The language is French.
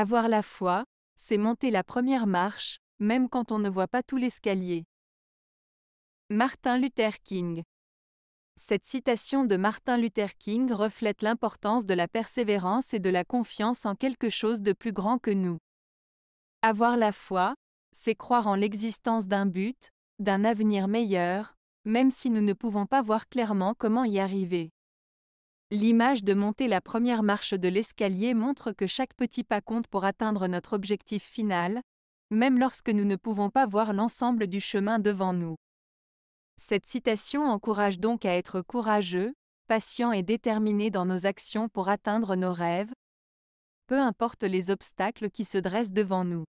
Avoir la foi, c'est monter la première marche, même quand on ne voit pas tout l'escalier. Martin Luther King Cette citation de Martin Luther King reflète l'importance de la persévérance et de la confiance en quelque chose de plus grand que nous. Avoir la foi, c'est croire en l'existence d'un but, d'un avenir meilleur, même si nous ne pouvons pas voir clairement comment y arriver. L'image de monter la première marche de l'escalier montre que chaque petit pas compte pour atteindre notre objectif final, même lorsque nous ne pouvons pas voir l'ensemble du chemin devant nous. Cette citation encourage donc à être courageux, patient et déterminé dans nos actions pour atteindre nos rêves, peu importe les obstacles qui se dressent devant nous.